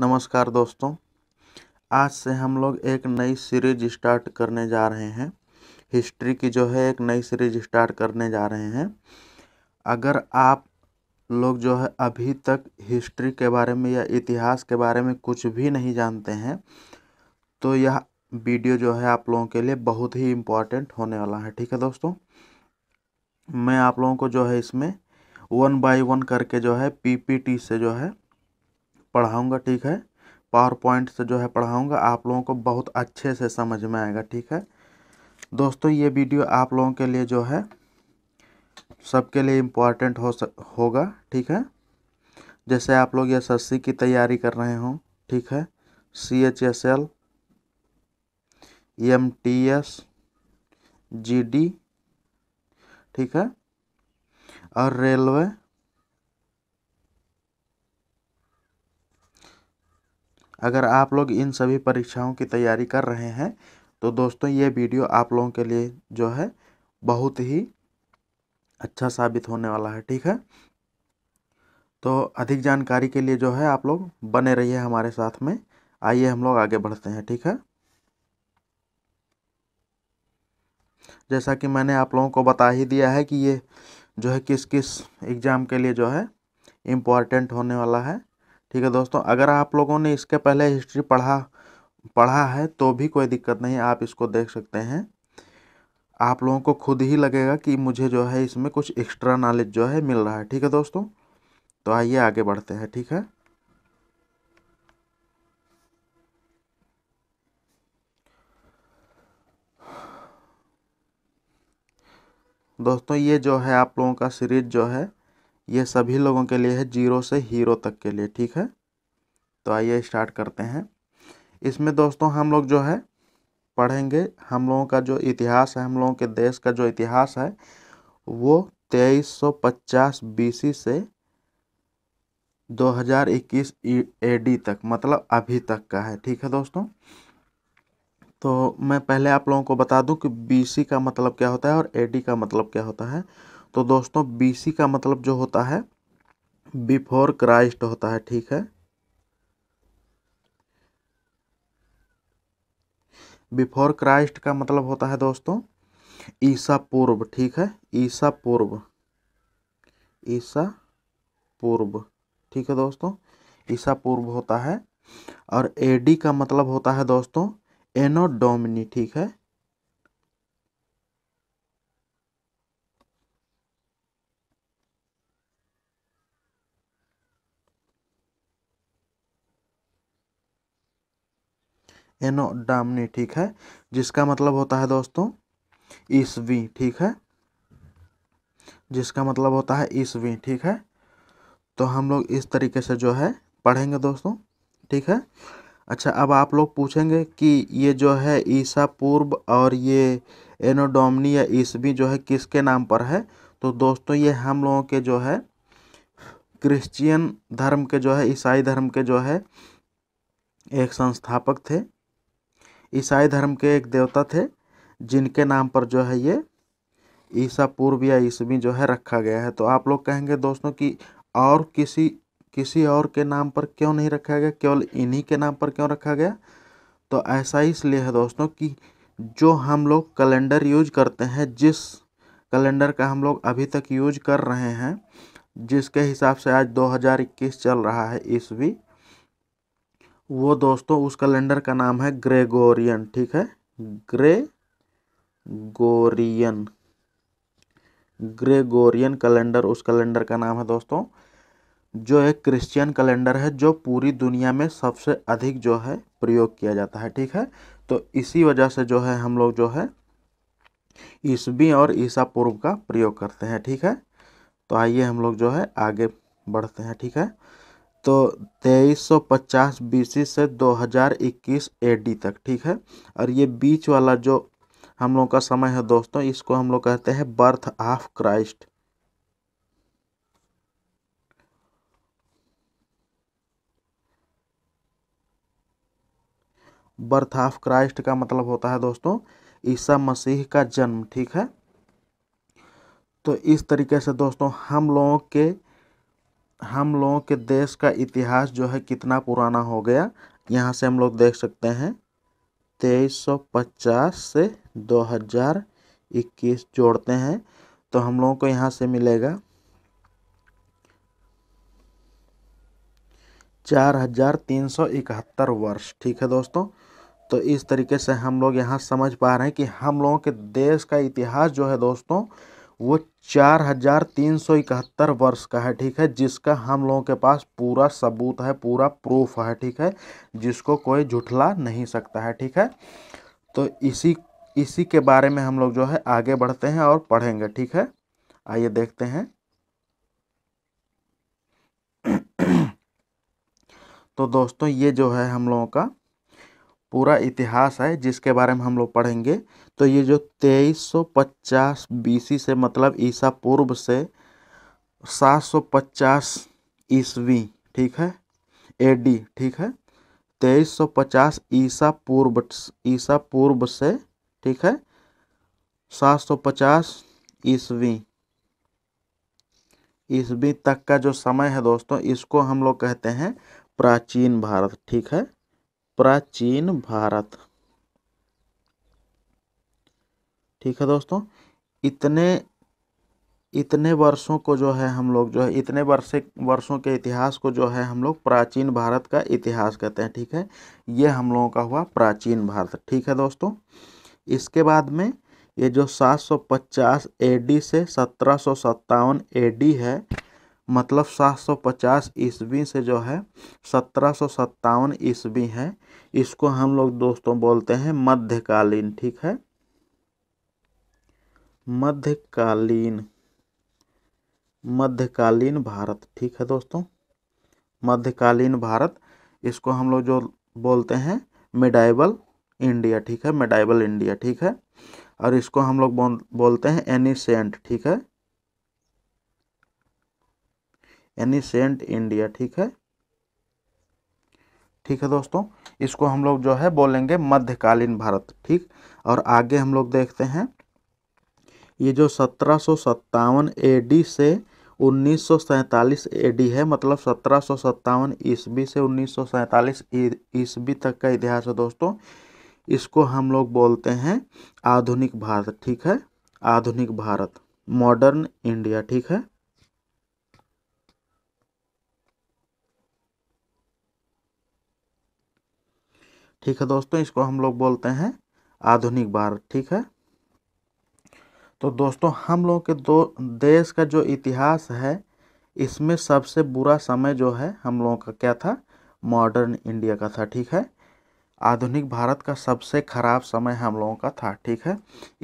नमस्कार दोस्तों आज से हम लोग एक नई सीरीज स्टार्ट करने जा रहे हैं हिस्ट्री की जो है एक नई सीरीज स्टार्ट करने जा रहे हैं अगर आप लोग जो है अभी तक हिस्ट्री के बारे में या इतिहास के बारे में कुछ भी नहीं जानते हैं तो यह वीडियो जो है आप लोगों के लिए बहुत ही इम्पॉर्टेंट होने वाला है ठीक है दोस्तों मैं आप लोगों को जो है इसमें वन बाय वन करके जो है पीपीटी से जो है पढ़ाऊँगा ठीक है पावर पॉइंट से जो है पढ़ाऊँगा आप लोगों को बहुत अच्छे से समझ में आएगा ठीक है दोस्तों ये वीडियो आप लोगों के लिए जो है सबके लिए इम्पॉर्टेंट हो सक होगा ठीक है जैसे आप लोग एस एस की तैयारी कर रहे हों ठीक है C H S L M T S G D ठीक है और रेलवे अगर आप लोग इन सभी परीक्षाओं की तैयारी कर रहे हैं तो दोस्तों ये वीडियो आप लोगों के लिए जो है बहुत ही अच्छा साबित होने वाला है ठीक है तो अधिक जानकारी के लिए जो है आप लोग बने रहिए हमारे साथ में आइए हम लोग आगे बढ़ते हैं ठीक है जैसा कि मैंने आप लोगों को बता ही दिया है कि ये जो है किस किस एग्ज़ाम के लिए जो है इम्पॉर्टेंट होने वाला है ठीक है दोस्तों अगर आप लोगों ने इसके पहले हिस्ट्री पढ़ा पढ़ा है तो भी कोई दिक्कत नहीं आप इसको देख सकते हैं आप लोगों को खुद ही लगेगा कि मुझे जो है इसमें कुछ एक्स्ट्रा नॉलेज जो है मिल रहा है ठीक है दोस्तों तो आइए आगे बढ़ते हैं ठीक है दोस्तों ये जो है आप लोगों का सीरीज जो है ये सभी लोगों के लिए है जीरो से हीरो तक के लिए ठीक है तो आइए स्टार्ट करते हैं इसमें दोस्तों हम लोग जो है पढ़ेंगे हम लोगों का जो इतिहास है हम लोगों के देश का जो इतिहास है वो 2350 बीसी से 2021 एडी तक मतलब अभी तक का है ठीक है दोस्तों तो मैं पहले आप लोगों को बता दूं कि बीसी का मतलब क्या होता है और एडी का मतलब क्या होता है तो दोस्तों बीसी का मतलब जो होता है बिफोर क्राइस्ट होता है ठीक है बिफोर क्राइस्ट का मतलब होता है दोस्तों ईसा पूर्व ठीक है ईसा पूर्व ईसा पूर्व ठीक है दोस्तों ईसा पूर्व होता है और एडी का मतलब होता है दोस्तों एनो डोमिनी ठीक है डामनी ठीक है जिसका मतलब होता है दोस्तों ईस्वी ठीक है जिसका मतलब होता है ईस्वी ठीक है तो हम लोग इस तरीके से जो है पढ़ेंगे दोस्तों ठीक है अच्छा अब आप लोग पूछेंगे कि ये जो है ईसा पूर्व और ये एनोडोमनी या ईस्वी जो है किसके नाम पर है तो दोस्तों ये हम लोगों के जो है क्रिश्चियन धर्म के जो है ईसाई धर्म के जो है एक संस्थापक थे ईसाई धर्म के एक देवता थे जिनके नाम पर जो है ये ईसा पूर्व या ईसवी जो है रखा गया है तो आप लोग कहेंगे दोस्तों कि और किसी किसी और के नाम पर क्यों नहीं रखा गया केवल इन्हीं के नाम पर क्यों रखा गया तो ऐसा इसलिए है दोस्तों कि जो हम लोग कैलेंडर यूज करते हैं जिस कैलेंडर का हम लोग अभी तक यूज कर रहे हैं जिसके हिसाब से आज 2021 चल रहा है ईस्वी वो दोस्तों उस कैलेंडर का नाम है ग्रेगोरियन ठीक है ग्रे गोरियन ग्रेगोरियन कैलेंडर उस कैलेंडर का नाम है दोस्तों जो एक क्रिश्चियन कैलेंडर है जो पूरी दुनिया में सबसे अधिक जो है प्रयोग किया जाता है ठीक है तो इसी वजह से जो है हम लोग जो है ईस्वी और ईसा पूर्व का प्रयोग करते हैं ठीक है तो आइए हम लोग जो है आगे बढ़ते हैं ठीक है तो तेईस सौ पचास से दो हज़ार इक्कीस तक ठीक है और ये बीच वाला जो हम लोग का समय है दोस्तों इसको हम लोग कहते हैं birth of Christ birth of Christ का मतलब होता है दोस्तों ईसा मसीह का जन्म ठीक है तो इस तरीके से दोस्तों हम लोगों के हम लोगों के देश का इतिहास जो है कितना पुराना हो गया यहाँ से हम लोग देख सकते हैं तेईस सौ पचास से दो हज़ार इक्कीस जोड़ते हैं तो हम लोगों को यहाँ से मिलेगा चार हज़ार तीन सौ इकहत्तर वर्ष ठीक है दोस्तों तो इस तरीके से हम लोग यहाँ समझ पा रहे हैं कि हम लोगों के देश का इतिहास जो है दोस्तों वो चार हज़ार तीन सौ इकहत्तर वर्ष का है ठीक है जिसका हम लोगों के पास पूरा सबूत है पूरा प्रूफ है ठीक है जिसको कोई झुठला नहीं सकता है ठीक है तो इसी इसी के बारे में हम लोग जो है आगे बढ़ते हैं और पढ़ेंगे ठीक है आइए देखते हैं तो दोस्तों ये जो है हम लोगों का पूरा इतिहास है जिसके बारे में हम लोग पढ़ेंगे तो ये जो तेईस सौ पचास से मतलब ईसा पूर्व से सात सौ पचास ईस्वी ठीक है एडी ठीक है तेईस सौ पचास ईसा पूर्व ईसा पूर्व से ठीक है सात सौ पचास ईस्वी ईस्वी तक का जो समय है दोस्तों इसको हम लोग कहते हैं प्राचीन भारत ठीक है प्राचीन भारत ठीक है दोस्तों इतने इतने वर्षों को जो है हम लोग जो है इतने वर्ष वर्षों के इतिहास को जो है हम लोग प्राचीन भारत का इतिहास कहते हैं ठीक है ये हम लोगों का हुआ प्राचीन भारत ठीक है दोस्तों इसके बाद में ये जो 750 एडी से सत्रह सौ है मतलब सात सौ पचास ईस्वी से जो है सत्रह सौ सत्तावन ईस्वी है इसको हम लोग दोस्तों बोलते हैं मध्यकालीन ठीक है मध्यकालीन मध्यकालीन भारत ठीक है दोस्तों मध्यकालीन भारत इसको हम लोग जो बोलते हैं मिडाइबल इंडिया ठीक है मेडाइबल इंडिया ठीक है और इसको हम लोग बोलते हैं एनिसेंट ठीक है सेंट इंडिया ठीक है ठीक है दोस्तों इसको हम लोग जो है बोलेंगे मध्यकालीन भारत ठीक और आगे हम लोग देखते हैं ये जो सत्रह सौ सत्तावन ए से उन्नीस सौ सैंतालीस एडी है मतलब सत्रह सौ सत्तावन ईस्वी से उन्नीस सौ ईस्वी तक का इतिहास है दोस्तों इसको हम लोग बोलते हैं आधुनिक भारत ठीक है आधुनिक भारत मॉडर्न इंडिया ठीक है ठीक है दोस्तों इसको हम लोग बोलते हैं आधुनिक भारत ठीक है तो दोस्तों हम लोग के दो देश का जो इतिहास है इसमें सबसे बुरा समय जो है हम लोगों का क्या था मॉडर्न इंडिया का था ठीक है आधुनिक भारत का सबसे खराब समय हम लोगों का था ठीक है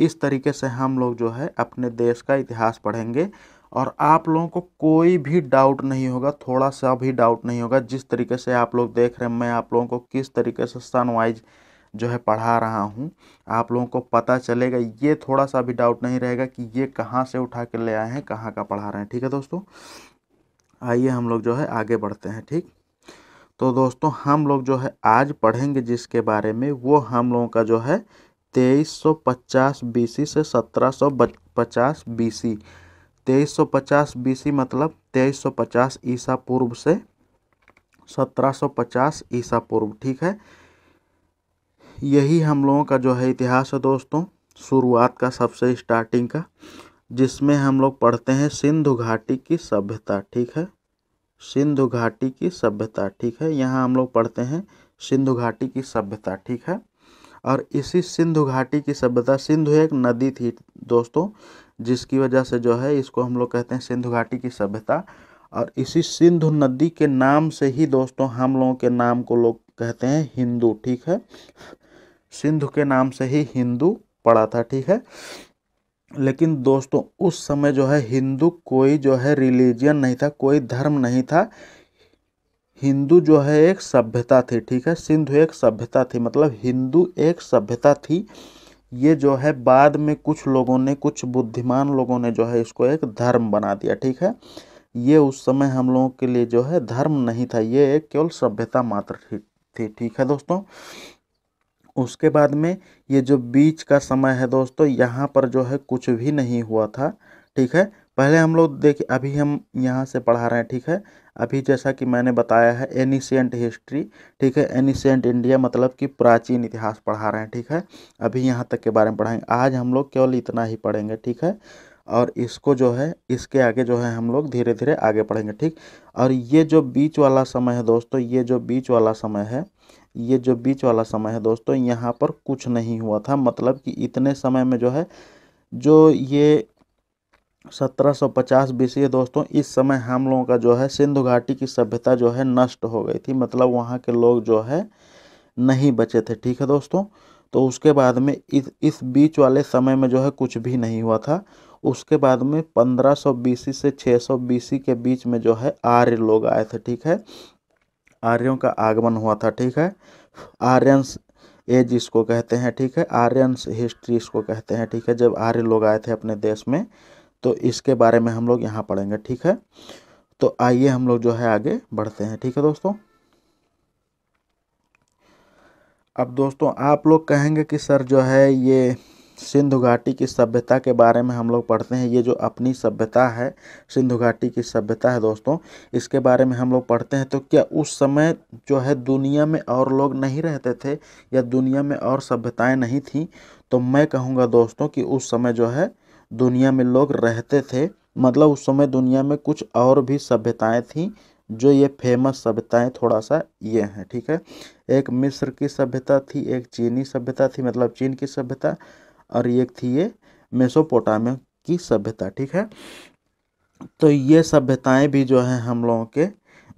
इस तरीके से हम लोग जो है अपने देश का इतिहास पढ़ेंगे और आप लोगों को कोई भी डाउट नहीं होगा थोड़ा सा भी डाउट नहीं होगा जिस तरीके से आप लोग देख रहे हैं मैं आप लोगों को किस तरीके से सनवाइज जो है पढ़ा रहा हूँ आप लोगों को पता चलेगा ये थोड़ा सा भी डाउट नहीं रहेगा कि ये कहाँ से उठा के ले आए हैं कहाँ का पढ़ा रहे हैं ठीक है दोस्तों आइए हम लोग जो है आगे बढ़ते हैं ठीक तो दोस्तों हम लोग जो है आज पढ़ेंगे जिसके बारे में वो हम लोगों का जो है तेईस सौ पचास सी से सत्रह सौ पचास सी तेईस सौ पचास बीसी मतलब तेईस सौ पचास ईसा पूर्व से सत्रह सौ पचास ईसा पूर्व ठीक है यही हम लोगों का जो है इतिहास है दोस्तों शुरुआत का सबसे स्टार्टिंग का जिसमें हम लोग पढ़ते हैं सिंधु घाटी की सभ्यता ठीक है सिंधु घाटी की सभ्यता ठीक है यहाँ हम लोग पढ़ते हैं सिंधु घाटी की सभ्यता ठीक है और इसी सिंधु घाटी की सभ्यता सिंधु एक नदी थी दोस्तों जिसकी वजह से जो है इसको हम लोग कहते हैं सिंधु घाटी की सभ्यता और इसी सिंधु नदी के नाम से ही दोस्तों हम लोगों के नाम को लोग कहते हैं हिंदू ठीक है सिंधु के नाम से ही हिंदू पड़ा था ठीक है लेकिन दोस्तों उस समय जो है हिंदू कोई जो है रिलीजियन नहीं था कोई धर्म नहीं था हिंदू जो है एक सभ्यता थी ठीक है सिंधु एक सभ्यता थी मतलब हिंदू एक सभ्यता थी ये जो है बाद में कुछ लोगों ने कुछ बुद्धिमान लोगों ने जो है इसको एक धर्म बना दिया ठीक है ये उस समय हम लोगों के लिए जो है धर्म नहीं था ये एक केवल सभ्यता मात्र थी ठीक है दोस्तों उसके बाद में ये जो बीच का समय है दोस्तों यहाँ पर जो है कुछ भी नहीं हुआ था ठीक है पहले हम लोग देखिए अभी हम यहाँ से पढ़ा रहे हैं ठीक है अभी जैसा कि मैंने बताया है एनिशियंट हिस्ट्री ठीक है एनिशियंट इंडिया मतलब कि प्राचीन इतिहास पढ़ा रहे हैं ठीक है अभी यहाँ तक के बारे में पढ़ाएंगे आज हम लोग केवल इतना ही पढ़ेंगे ठीक है और इसको जो है इसके आगे जो है हम लोग धीरे धीरे आगे पढ़ेंगे ठीक और ये जो बीच वाला समय है दोस्तों ये जो बीच वाला समय है ये जो बीच वाला समय है दोस्तों यहाँ पर कुछ नहीं हुआ था मतलब कि इतने समय में जो है जो ये सत्रह सौ पचास दोस्तों इस समय हम लोगों का जो है सिंधु घाटी की सभ्यता जो है नष्ट हो गई थी मतलब वहाँ के लोग जो है नहीं बचे थे ठीक है दोस्तों तो उसके बाद में इस इस बीच वाले समय में जो है कुछ भी नहीं हुआ था उसके बाद में 1500 बीसी से 600 बीसी के बीच में जो है आर्य लोग आए थे ठीक है आर्यों का आगमन हुआ था ठीक है आर्यंस एज इसको कहते हैं ठीक है आर्यंस हिस्ट्री इसको कहते हैं ठीक है जब आर्य लोग आए थे अपने देश में तो इसके बारे में हम लोग यहाँ पढ़ेंगे ठीक है तो आइए हम लोग जो है आगे बढ़ते हैं ठीक है दोस्तों अब दोस्तों आप लोग कहेंगे कि सर जो है ये सिंधु घाटी की सभ्यता के बारे में हम लोग पढ़ते हैं ये जो अपनी सभ्यता है सिंधु घाटी की सभ्यता है दोस्तों इसके बारे में हम लोग पढ़ते हैं तो क्या उस समय जो है दुनिया में और लोग नहीं रहते थे या दुनिया में और सभ्यताएं नहीं थीं तो मैं कहूँगा दोस्तों कि उस समय जो है दुनिया में लोग रहते थे मतलब उस समय दुनिया में कुछ और भी सभ्यताएं थीं जो ये फेमस सभ्यताएं थोड़ा सा ये हैं ठीक है एक मिस्र की सभ्यता थी एक चीनी सभ्यता थी मतलब चीन की सभ्यता और एक थी ये मेसोपोटामिया की सभ्यता ठीक है तो ये सभ्यताएं भी जो हैं हम लोगों के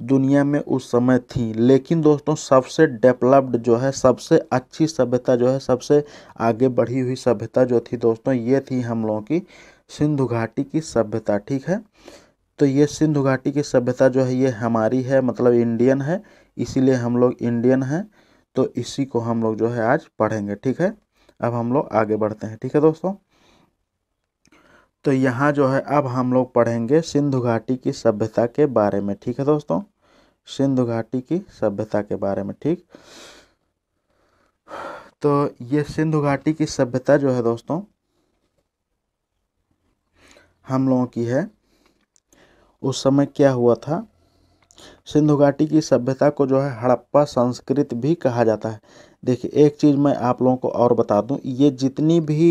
दुनिया में उस समय थी लेकिन दोस्तों सबसे डेवलप्ड जो है सबसे अच्छी सभ्यता जो है सबसे आगे बढ़ी हुई सभ्यता जो थी दोस्तों ये थी हम लोगों की सिंधु घाटी की सभ्यता ठीक है तो ये सिंधु घाटी की सभ्यता जो है ये हमारी है मतलब इंडियन है इसीलिए हम लोग इंडियन हैं तो इसी को हम लोग जो है आज पढ़ेंगे ठीक है अब हम लोग आगे बढ़ते हैं ठीक है दोस्तों तो यहाँ जो है अब हम लोग पढ़ेंगे सिंधु घाटी की सभ्यता के बारे में ठीक है दोस्तों सिंधु घाटी की सभ्यता के बारे में ठीक तो ये सिंधु घाटी की सभ्यता जो है दोस्तों हम लोगों की है उस समय क्या हुआ था सिंधु घाटी की सभ्यता को जो है हड़प्पा संस्कृत भी कहा जाता है देखिए एक चीज़ मैं आप लोगों को और बता दूं ये जितनी भी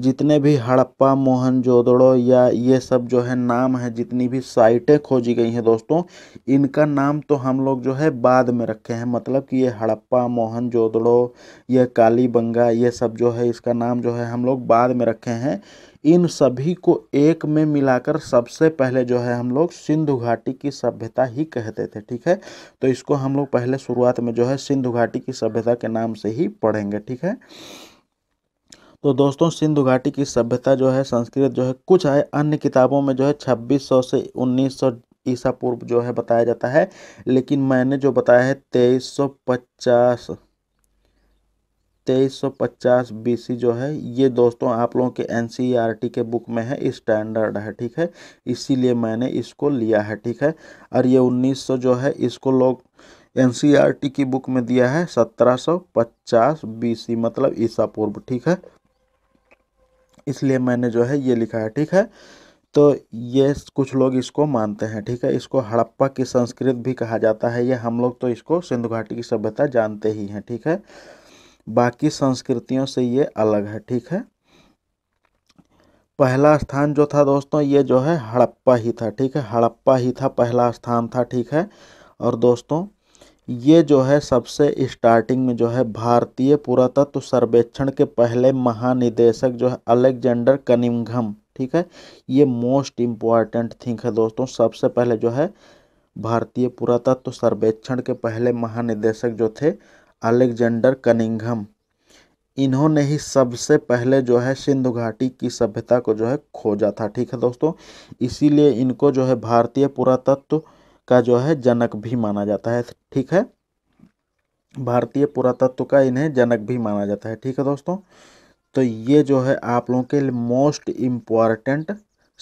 जितने भी हड़प्पा मोहनजोदड़ो या ये सब जो है नाम है जितनी भी साइटें खोजी गई हैं दोस्तों इनका नाम तो हम लोग जो है बाद में रखे हैं मतलब कि ये हड़प्पा मोहनजोदड़ो ये कालीबंगा ये सब जो है इसका नाम जो है हम लोग बाद में रखे हैं इन सभी को एक में मिलाकर सबसे पहले जो है हम लोग सिंधु घाटी की सभ्यता ही कहते थे ठीक है तो इसको हम लोग पहले शुरुआत में जो है सिंधु घाटी की सभ्यता के नाम से ही पढ़ेंगे ठीक है तो दोस्तों सिंधु घाटी की सभ्यता जो है संस्कृत जो है कुछ है अन्य किताबों में जो है 2600 से 1900 ईसा पूर्व जो है बताया जाता है लेकिन मैंने जो बताया है 2350 2350 बीसी जो है ये दोस्तों आप लोगों के एनसीईआरटी के बुक में है स्टैंडर्ड है ठीक है इसीलिए मैंने इसको लिया है ठीक है और ये सौ जो है इसको लोग टी की बुक में दिया है बी सी मतलब ईसा पूर्व ठीक है इसलिए मैंने जो है ये लिखा है ठीक है तो ये कुछ लोग इसको मानते हैं ठीक है इसको हड़प्पा की संस्कृत भी कहा जाता है ये हम लोग तो इसको सिंधु घाटी की सभ्यता जानते ही हैं ठीक है बाकी संस्कृतियों से ये अलग है ठीक है पहला स्थान जो था दोस्तों ये जो है हड़प्पा ही था ठीक है हड़प्पा ही था पहला स्थान था ठीक है और दोस्तों ये जो है सबसे स्टार्टिंग में जो है भारतीय पुरातत्व सर्वेक्षण के पहले महानिदेशक जो है अलेक्जेंडर कनिंगम ठीक है ये मोस्ट इम्पॉर्टेंट थिंग है दोस्तों सबसे पहले जो है भारतीय पुरातत्व सर्वेक्षण के पहले महानिदेशक जो थे अलेक्जेंडर कनिंगम इन्होंने ही सबसे पहले जो है सिंधु घाटी की सभ्यता को जो है खोजा था ठीक है दोस्तों इसीलिए इनको जो है भारतीय पुरातत्व का जो है जनक भी माना जाता है ठीक है भारतीय पुरातत्व का इन्हें जनक भी माना जाता है ठीक है दोस्तों तो ये जो है आप लोगों के लिए मोस्ट इम्पॉर्टेंट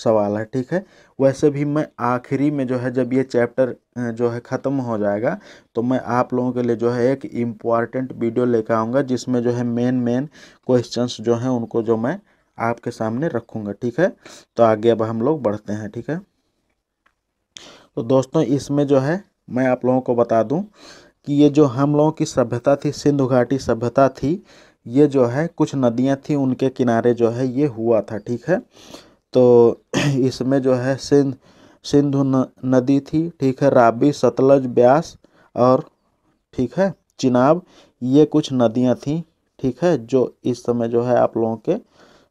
सवाल है ठीक है वैसे भी मैं आखिरी में जो है जब ये चैप्टर जो है ख़त्म हो जाएगा तो मैं आप लोगों के लिए जो है एक इम्पॉर्टेंट वीडियो लेकर आऊँगा जिसमें जो है मेन मेन क्वेश्चंस जो हैं उनको जो मैं आपके सामने रखूँगा ठीक है तो आगे अब हम लोग बढ़ते हैं ठीक है तो दोस्तों इसमें जो है मैं आप लोगों को बता दूं कि ये जो हम लोगों की सभ्यता थी सिंधु घाटी सभ्यता थी ये जो है कुछ नदियां थी उनके किनारे जो है ये हुआ था ठीक है तो इसमें जो है सिंध सिंधु नदी थी ठीक है राबी सतलज ब्यास और ठीक है चिनाब ये कुछ नदियां थी ठीक है जो इस समय जो है आप लोगों के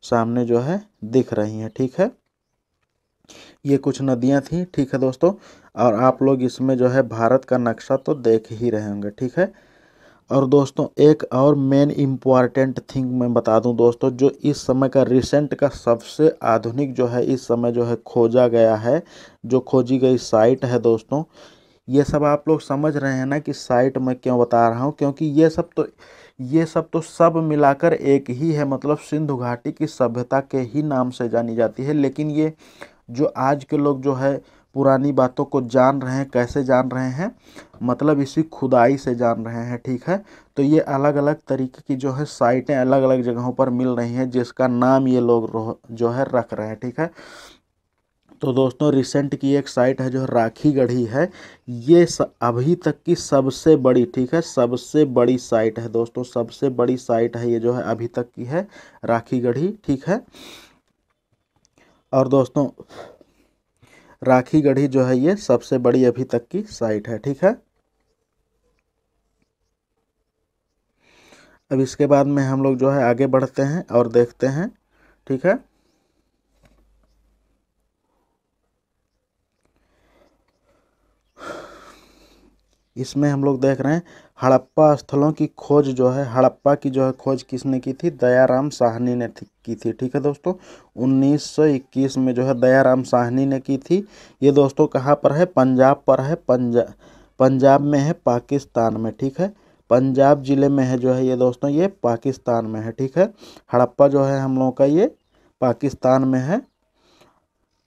सामने जो है दिख रही हैं ठीक है ये कुछ नदियाँ थी ठीक है दोस्तों और आप लोग इसमें जो है भारत का नक्शा तो देख ही रहे होंगे ठीक है और दोस्तों एक और मेन इम्पॉर्टेंट थिंग मैं बता दूं दोस्तों जो इस समय का रिसेंट का सबसे आधुनिक जो है इस समय जो है खोजा गया है जो खोजी गई साइट है दोस्तों ये सब आप लोग समझ रहे हैं ना कि साइट मैं क्यों बता रहा हूँ क्योंकि ये सब तो ये सब तो सब मिलाकर एक ही है मतलब सिंधु घाटी की सभ्यता के ही नाम से जानी जाती है लेकिन ये जो आज के लोग जो है पुरानी बातों को जान रहे हैं कैसे जान रहे हैं मतलब इसी खुदाई से जान रहे हैं ठीक है तो ये अलग अलग तरीके की जो है साइटें अलग अलग जगहों पर मिल रही हैं जिसका नाम ये लोग जो है रख रहे हैं ठीक है तो दोस्तों रिसेंट की एक साइट है जो राखी गढ़ी है ये अभी तक की सबसे बड़ी ठीक है सबसे बड़ी साइट है दोस्तों सबसे बड़ी साइट है ये जो है अभी तक की है राखी गढ़ी ठीक है और दोस्तों राखी गढ़ी जो है ये सबसे बड़ी अभी तक की साइट है ठीक है अब इसके बाद में हम लोग जो है आगे बढ़ते हैं और देखते हैं ठीक है इसमें हम लोग देख रहे हैं हड़प्पा स्थलों की खोज जो है हड़प्पा की जो है खोज किसने की थी दयाराम साहनी ने की थी ठीक है दोस्तों 1921 में जो है दयाराम साहनी ने की थी ये दोस्तों कहाँ पर है पंजाब पर है पंजा पंजाब में है पाकिस्तान में ठीक है पंजाब ज़िले में है जो है ये दोस्तों ये पाकिस्तान में है ठीक है हड़प्पा जो है हम लोगों का ये पाकिस्तान में है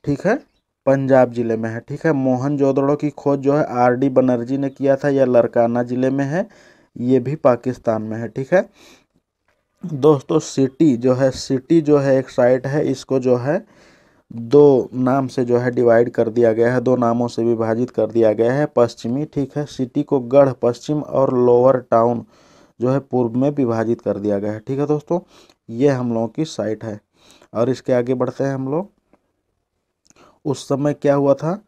ठीक है पंजाब ज़िले में है ठीक है मोहन जोदड़ो की खोज जो है आर डी बनर्जी ने किया था यह लरकाना ज़िले में है ये भी पाकिस्तान में है ठीक है दोस्तों सिटी जो है सिटी जो है एक साइट है इसको जो है दो नाम से जो है डिवाइड कर दिया गया है दो नामों से विभाजित कर दिया गया है पश्चिमी ठीक है सिटी को गढ़ पश्चिम और लोअर टाउन जो है पूर्व में विभाजित कर दिया गया है ठीक है दोस्तों ये हम लोगों की साइट है और इसके आगे बढ़ते हैं हम लोग उस समय क्या हुआ था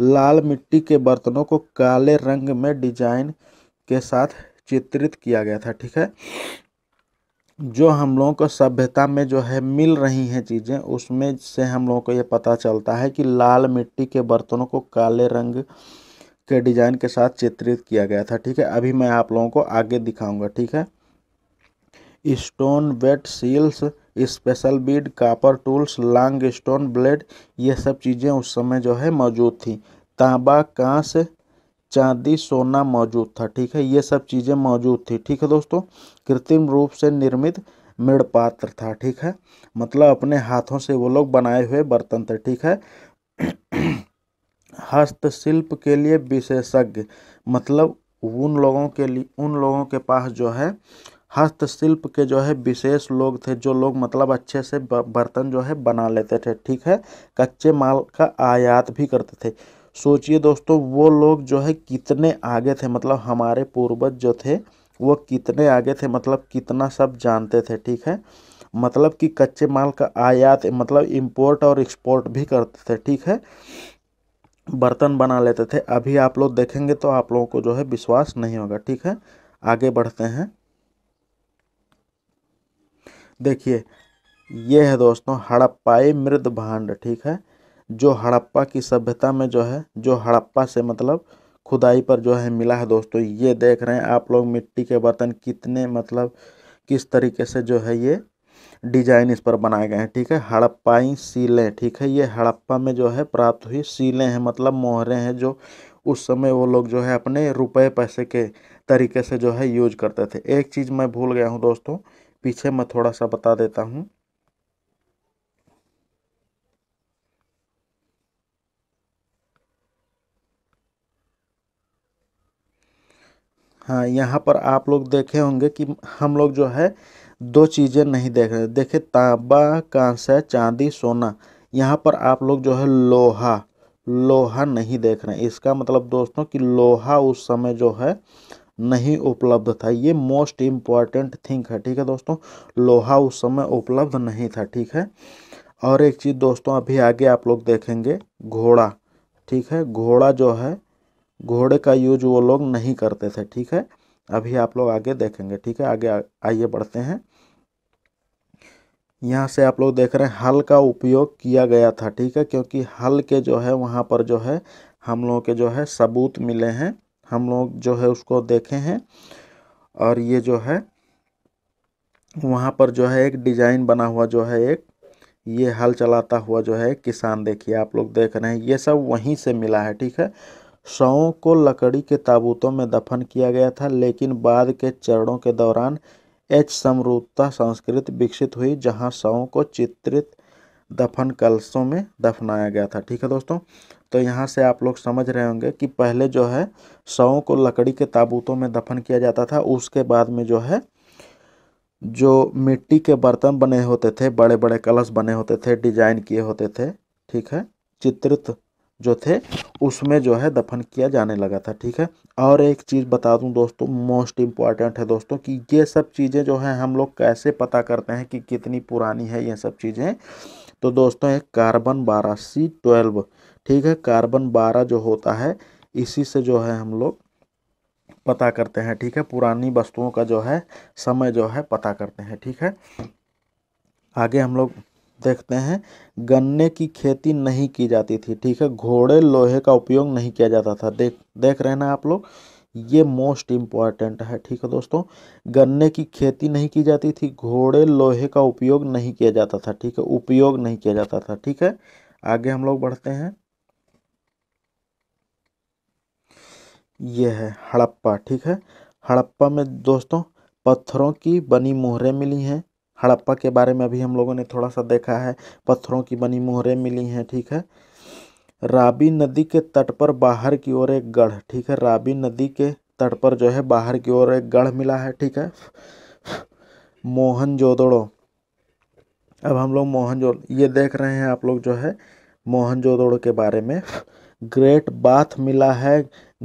लाल मिट्टी के बर्तनों को काले रंग में डिजाइन के साथ चित्रित किया गया था ठीक है जो हम लोगों को सभ्यता में जो है मिल रही हैं चीज़ें उसमें से हम लोगों को ये पता चलता है कि लाल मिट्टी के बर्तनों को काले रंग के डिज़ाइन के साथ चित्रित किया गया था ठीक है अभी मैं आप लोगों को आगे दिखाऊंगा ठीक है stone weight seals special bead copper tools long stone blade ये सब चीज़ें उस समय जो है मौजूद थी तांबा कांस चांदी सोना मौजूद था ठीक है ये सब चीज़ें मौजूद थी ठीक है दोस्तों कृत्रिम रूप से निर्मित मृणपात्र था ठीक है मतलब अपने हाथों से वो लोग बनाए हुए बर्तन थे ठीक है हस्तशिल्प के लिए विशेषज्ञ मतलब उन लोगों के लिए उन लोगों के पास जो है हस्तशिल्प के जो है विशेष लोग थे जो लोग मतलब अच्छे से बर्तन जो है बना लेते थे ठीक है कच्चे माल का आयात भी करते थे सोचिए दोस्तों वो लोग जो है कितने आगे थे मतलब हमारे पूर्वज जो थे वो कितने आगे थे मतलब कितना सब जानते थे ठीक है मतलब कि कच्चे माल का आयात मतलब इम्पोर्ट और एक्सपोर्ट भी करते थे ठीक है बर्तन बना लेते थे अभी आप लोग देखेंगे तो आप लोगों को जो है विश्वास नहीं होगा ठीक है आगे बढ़ते हैं देखिए ये है दोस्तों हड़प्पाई मृद भांड ठीक है जो हड़प्पा की सभ्यता में जो है जो हड़प्पा से मतलब खुदाई पर जो है मिला है दोस्तों ये देख रहे हैं आप लोग मिट्टी के बर्तन कितने मतलब किस तरीके से जो है ये डिजाइन इस पर बनाए गए हैं ठीक है हड़प्पाई सीलें ठीक है ये हड़प्पा में जो है प्राप्त हुई सीलें हैं मतलब मोहरें हैं जो उस समय वो लोग जो है अपने रुपए पैसे के तरीके से जो है यूज करते थे एक चीज़ मैं भूल गया हूँ दोस्तों पीछे मैं थोड़ा सा बता देता हूँ हाँ यहाँ पर आप लोग देखे होंगे कि हम लोग जो है दो चीज़ें नहीं देख रहे देखे तांबा कांस्य चांदी सोना यहाँ पर आप लोग जो है लोहा लोहा नहीं देख रहे इसका मतलब दोस्तों कि लोहा उस समय जो है नहीं उपलब्ध था ये मोस्ट इम्पॉर्टेंट थिंग है ठीक है दोस्तों लोहा उस समय उपलब्ध नहीं था ठीक है और एक चीज़ दोस्तों अभी आगे आप लोग देखेंगे घोड़ा ठीक है घोड़ा जो है घोड़े का यूज वो लोग नहीं करते थे ठीक है अभी आप लोग आगे देखेंगे ठीक है आगे आइए बढ़ते हैं यहाँ से आप लोग देख रहे हैं हल का उपयोग किया गया था ठीक है क्योंकि हल के जो है वहाँ पर जो है हम लोगों के जो है सबूत मिले हैं हम लोग जो है उसको देखे हैं और ये जो है वहाँ पर जो है एक डिजाइन बना हुआ जो है एक ये हल चलाता हुआ जो है किसान देखिए आप लोग देख रहे हैं ये सब वहीं से मिला है ठीक है शवों को लकड़ी के ताबूतों में दफन किया गया था लेकिन बाद के चरणों के दौरान एच समरूपता संस्कृति विकसित हुई जहां शवों को चित्रित दफन कलशों में दफनाया गया था ठीक है दोस्तों तो यहाँ से आप लोग समझ रहे होंगे कि पहले जो है शवों को लकड़ी के ताबूतों में दफन किया जाता था उसके बाद में जो है जो मिट्टी के बर्तन बने होते थे बड़े बड़े कलश बने होते थे डिजाइन किए होते थे ठीक है चित्रित जो थे उसमें जो है दफन किया जाने लगा था ठीक है और एक चीज़ बता दूं दोस्तों मोस्ट इम्पॉर्टेंट है दोस्तों कि ये सब चीज़ें जो है हम लोग कैसे पता करते हैं कि कितनी पुरानी है ये सब चीज़ें तो दोस्तों एक कार्बन बारह सी ट्वेल्व ठीक है कार्बन बारह जो होता है इसी से जो है हम लोग पता करते हैं ठीक है पुरानी वस्तुओं का जो है समय जो है पता करते हैं ठीक है आगे हम लोग देखते हैं गन्ने की खेती नहीं की जाती थी ठीक है घोड़े लोहे का उपयोग नहीं किया जाता था देख देख रहे ना आप लोग ये मोस्ट इम्पॉर्टेंट है ठीक है दोस्तों गन्ने की खेती नहीं की जाती थी घोड़े लोहे का उपयोग नहीं किया जाता था ठीक है उपयोग नहीं किया जाता था ठीक है आगे हम लोग बढ़ते हैं ये है हड़प्पा ठीक है हड़प्पा में दोस्तों पत्थरों की बनी मोहरें मिली हैं हड़प्पा के बारे में अभी हम लोगों ने थोड़ा सा देखा है पत्थरों की बनी मोहरें मिली हैं ठीक है राबी नदी के तट पर बाहर की ओर एक गढ़ ठीक है राबी नदी के तट पर जो है बाहर की ओर एक गढ़ मिला है ठीक है मोहन जोदड़ो अब हम लोग मोहन जो ये देख रहे हैं आप लोग जो है मोहन जोदड़ो के बारे में ग्रेट बाथ मिला है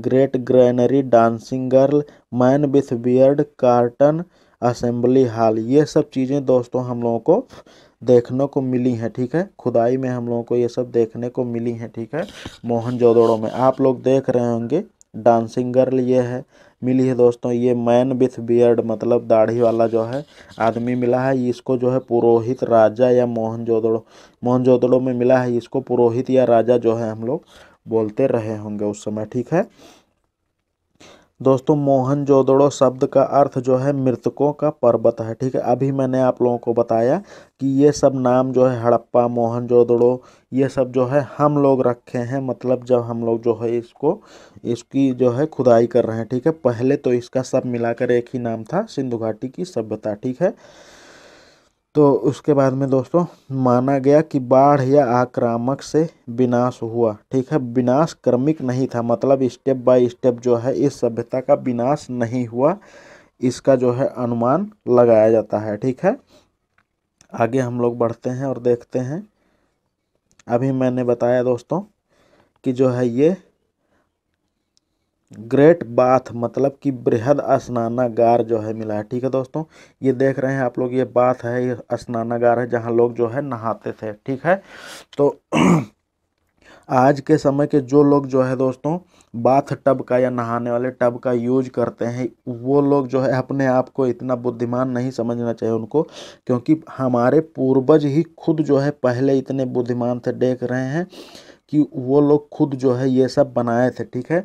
great granary dancing girl man with beard cotton assembly hall ये सब चीज़ें दोस्तों हम लोगों को देखने को मिली हैं ठीक है खुदाई में हम लोगों को ये सब देखने को मिली हैं ठीक है मोहन जोदड़ो में आप लोग देख रहे होंगे डांसिंग गर्ल ये है मिली है दोस्तों ये मैन विथ बियर्ड मतलब दाढ़ी वाला जो है आदमी मिला है इसको जो है पुरोहित राजा या मोहन जोदड़ो मोहन जोदड़ो में मिला है इसको पुरोहित या राजा जो है हम लोग बोलते रहे होंगे उस समय ठीक है दोस्तों मोहन जोदड़ो शब्द का अर्थ जो है मृतकों का पर्वत है ठीक है अभी मैंने आप लोगों को बताया कि ये सब नाम जो है हड़प्पा मोहन जोदड़ो ये सब जो है हम लोग रखे हैं मतलब जब हम लोग जो है इसको इसकी जो है खुदाई कर रहे हैं ठीक है पहले तो इसका सब मिलाकर एक ही नाम था सिंधु घाटी की सभ्यता ठीक है तो उसके बाद में दोस्तों माना गया कि बाढ़ या आक्रामक से विनाश हुआ ठीक है विनाश क्रमिक नहीं था मतलब स्टेप बाय स्टेप जो है इस सभ्यता का विनाश नहीं हुआ इसका जो है अनुमान लगाया जाता है ठीक है आगे हम लोग बढ़ते हैं और देखते हैं अभी मैंने बताया दोस्तों कि जो है ये ग्रेट बाथ मतलब कि बृहद स्नानागार जो है मिला है ठीक है दोस्तों ये देख रहे हैं आप लोग ये बाथ है ये स्नानागार है जहाँ लोग जो है नहाते थे ठीक है तो आज के समय के जो लोग जो है दोस्तों बाथ टब का या नहाने वाले टब का यूज करते हैं वो लोग जो है अपने आप को इतना बुद्धिमान नहीं समझना चाहिए उनको क्योंकि हमारे पूर्वज ही खुद जो है पहले इतने बुद्धिमान थे देख रहे हैं कि वो लोग खुद जो है ये सब बनाए थे ठीक है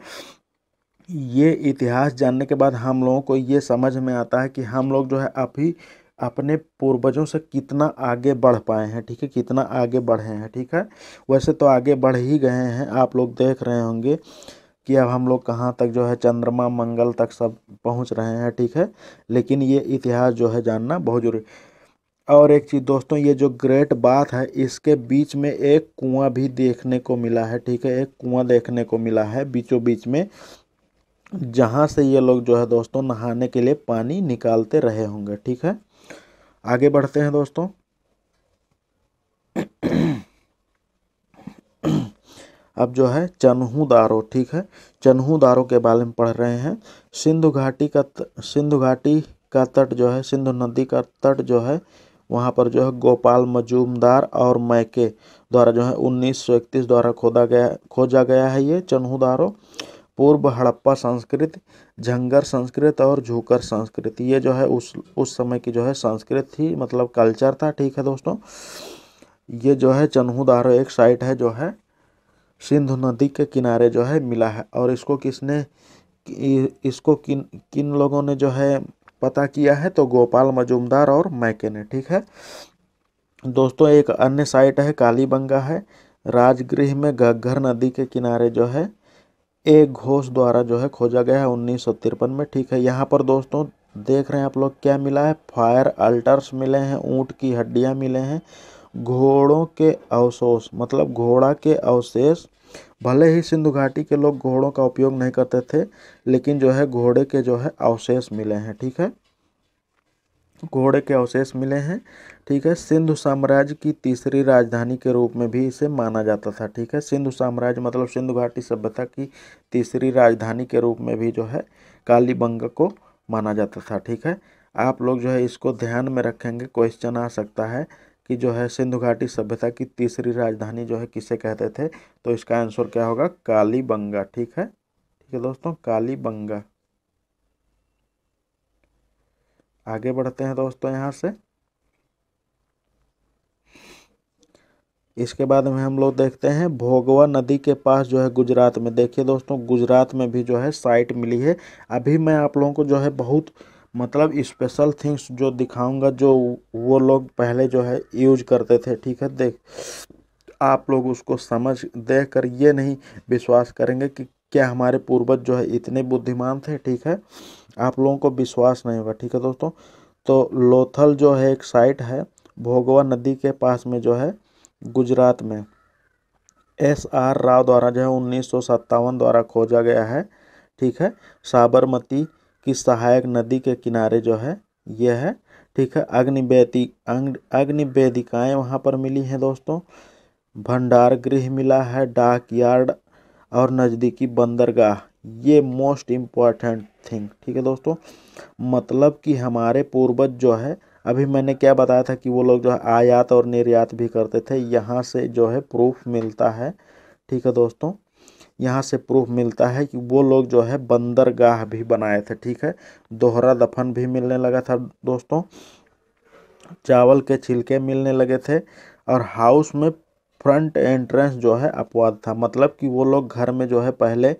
ये इतिहास जानने के बाद हम लोगों को ये समझ में आता है कि हम लोग जो है अभी अपने पूर्वजों से कितना आगे बढ़ पाए हैं ठीक है कितना आगे बढ़े हैं ठीक है वैसे तो आगे बढ़ ही गए हैं आप लोग देख रहे होंगे कि अब हम लोग कहाँ तक जो है चंद्रमा मंगल तक सब पहुँच रहे हैं ठीक है लेकिन ये इतिहास जो है जानना बहुत जरूरी और एक चीज़ दोस्तों ये जो ग्रेट बात है इसके बीच में एक कुआं भी देखने को मिला है ठीक है एक कुआं देखने को मिला है बीचों बीच में जहाँ से ये लोग जो है दोस्तों नहाने के लिए पानी निकालते रहे होंगे ठीक है आगे बढ़ते हैं दोस्तों अब जो है चन्हू दारो ठीक है चन्हू दारो के बारे में पढ़ रहे हैं सिंधु घाटी का सिंधु घाटी का तट जो है सिंधु नदी का तट जो है वहाँ पर जो है गोपाल मजूमदार और मैके द्वारा जो है उन्नीस द्वारा खोदा गया खोजा गया है ये चन्हू दारो पूर्व हड़प्पा संस्कृत झंगर संस्कृत और झूकर संस्कृत ये जो है उस उस समय की जो है संस्कृत थी मतलब कल्चर था ठीक है दोस्तों ये जो है चन्हूदारो एक साइट है जो है सिंधु नदी के किनारे जो है मिला है और इसको किसने इसको किन किन लोगों ने जो है पता किया है तो गोपाल मजुमदार और मैके ने ठीक है दोस्तों एक अन्य साइट है कालीबंगा है राजगृह में घग्घर नदी के किनारे जो है ए घोष द्वारा जो है खोजा गया है उन्नीस में ठीक है यहाँ पर दोस्तों देख रहे हैं आप लोग क्या मिला है फायर अल्टर्स मिले हैं ऊँट की हड्डियाँ मिले हैं घोड़ों के अवशेष मतलब घोड़ा के अवशेष भले ही सिंधु घाटी के लोग घोड़ों का उपयोग नहीं करते थे लेकिन जो है घोड़े के जो है अवशेष मिले हैं ठीक है घोड़े के अवशेष मिले हैं ठीक है सिंधु साम्राज्य की तीसरी राजधानी के रूप में भी इसे माना जाता था ठीक है सिंधु साम्राज्य मतलब सिंधु घाटी सभ्यता की तीसरी राजधानी के रूप में भी जो है कालीबंगा को माना जाता था ठीक है आप लोग जो है इसको ध्यान में रखेंगे क्वेश्चन आ सकता है कि जो है सिंधु घाटी सभ्यता की तीसरी राजधानी जो है किसे कहते थे तो इसका आंसर क्या होगा कालीबंगा ठीक है ठीक है दोस्तों कालीबंगा आगे बढ़ते हैं दोस्तों यहाँ से इसके बाद में हम लोग देखते हैं भोगवा नदी के पास जो है गुजरात में देखिए दोस्तों गुजरात में भी जो है साइट मिली है अभी मैं आप लोगों को जो है बहुत मतलब स्पेशल थिंग्स जो दिखाऊंगा जो वो लोग पहले जो है यूज करते थे ठीक है देख आप लोग उसको समझ देख कर ये नहीं विश्वास करेंगे कि क्या हमारे पूर्वज जो है इतने बुद्धिमान थे ठीक है आप लोगों को विश्वास नहीं होगा ठीक है दोस्तों तो लोथल जो है एक साइट है भोगवा नदी के पास में जो है गुजरात में एस आर राव द्वारा जो है उन्नीस द्वारा खोजा गया है ठीक है साबरमती की सहायक नदी के किनारे जो है यह है ठीक है अग्निवेदी अग्निवेदिकाएँ वहाँ पर मिली हैं दोस्तों भंडार गृह मिला है डाक यार्ड और नज़दीकी बंदरगाह ये मोस्ट इम्पॉर्टेंट थिंग ठीक है दोस्तों मतलब कि हमारे पूर्वज जो है अभी मैंने क्या बताया था कि वो लोग जो है आयात और निर्यात भी करते थे यहाँ से जो है प्रूफ मिलता है ठीक है दोस्तों यहाँ से प्रूफ मिलता है कि वो लोग जो है बंदरगाह भी बनाए थे ठीक है दोहरा दफन भी मिलने लगा था दोस्तों चावल के छिलके मिलने लगे थे और हाउस में फ्रंट एंट्रेंस जो है अपवाद था मतलब कि वो लोग घर में जो है पहले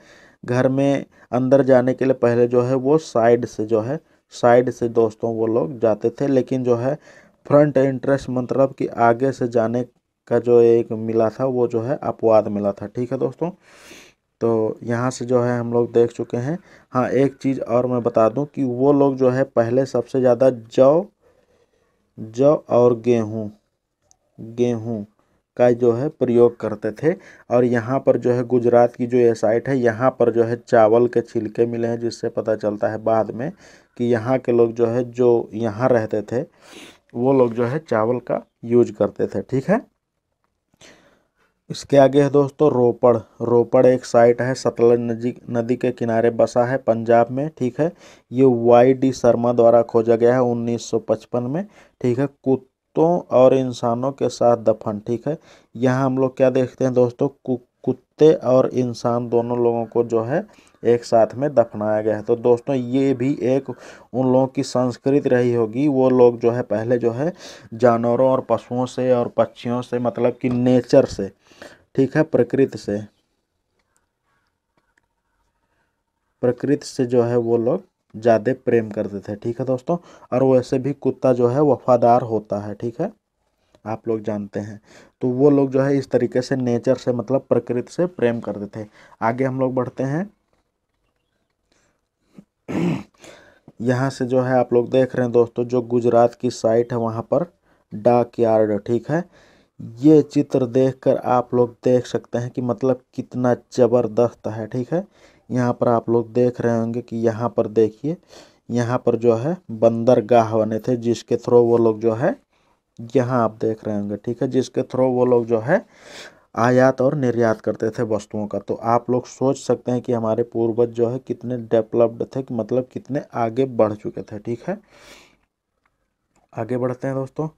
घर में अंदर जाने के लिए पहले जो है वो साइड से जो है साइड से दोस्तों वो लोग जाते थे लेकिन जो है फ्रंट इंटरेस्ट मतलब कि आगे से जाने का जो एक मिला था वो जो है अपवाद मिला था ठीक है दोस्तों तो यहाँ से जो है हम लोग देख चुके हैं हाँ एक चीज़ और मैं बता दूँ कि वो लोग जो है पहले सबसे ज़्यादा जौ जौ और गेहूँ गेहूँ का जो है प्रयोग करते थे और यहाँ पर जो है गुजरात की जो ये साइट है यहाँ पर जो है चावल के छिलके मिले हैं जिससे पता चलता है बाद में कि यहाँ के लोग जो है जो यहाँ रहते थे वो लोग जो है चावल का यूज करते थे ठीक है इसके आगे है दोस्तों रोपड़ रोपड़ एक साइट है सतलज नदी नदी के किनारे बसा है पंजाब में ठीक है ये वाई डी शर्मा द्वारा खोजा गया है 1955 में ठीक है कुत कुत्तों और इंसानों के साथ दफन ठीक है यहाँ हम लोग क्या देखते हैं दोस्तों कुत्ते और इंसान दोनों लोगों को जो है एक साथ में दफनाया गया है तो दोस्तों ये भी एक उन लोगों की संस्कृति रही होगी वो लोग जो है पहले जो है जानवरों और पशुओं से और पक्षियों से मतलब कि नेचर से ठीक है प्रकृति से प्रकृति से जो है वो लोग ज़्यादा प्रेम करते थे ठीक है दोस्तों और वैसे भी कुत्ता जो है वफादार होता है ठीक है आप लोग जानते हैं तो वो लोग जो है इस तरीके से नेचर से मतलब प्रकृति से प्रेम करते थे आगे हम लोग बढ़ते हैं यहाँ से जो है आप लोग देख रहे हैं दोस्तों जो गुजरात की साइट है वहाँ पर डाक यार्ड ठीक है ये चित्र देखकर आप लोग देख सकते हैं कि मतलब कितना ज़बरदस्त है ठीक है यहाँ पर आप लोग देख रहे होंगे कि यहाँ पर देखिए यहाँ पर जो है बंदरगाह बने थे जिसके थ्रू वो लोग जो है यहाँ आप देख रहे होंगे ठीक है जिसके थ्रू वो लोग जो है आयात और निर्यात करते थे वस्तुओं का तो आप लोग सोच सकते हैं कि हमारे पूर्वज जो है कितने डेवलप्ड थे कि मतलब कितने आगे बढ़ चुके थे ठीक है आगे बढ़ते हैं दोस्तों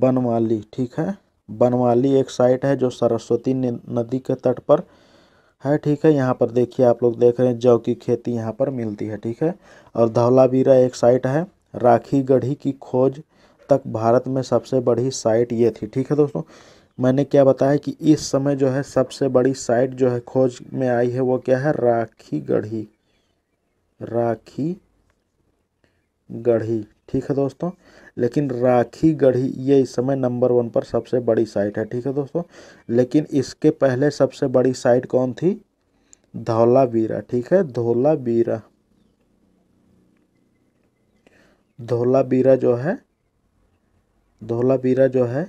बनवाली ठीक है बनवाली एक साइट है जो सरस्वती नदी के तट पर है ठीक है यहाँ पर देखिए आप लोग देख रहे हैं जौ की खेती यहाँ पर मिलती है ठीक है और धौलावीरा एक साइट है राखी गढ़ी की खोज तक भारत में सबसे बड़ी साइट ये थी ठीक है दोस्तों मैंने क्या बताया कि इस समय जो है सबसे बड़ी साइट जो है खोज में आई है वो क्या है राखी गढ़ी राखी गढ़ी ठीक है दोस्तों लेकिन राखी गढ़ी ये इस समय नंबर वन पर सबसे बड़ी साइट है ठीक है दोस्तों लेकिन इसके पहले सबसे बड़ी साइट कौन थी बीरा ठीक है धोला बीरा जो है धोला बीरा जो है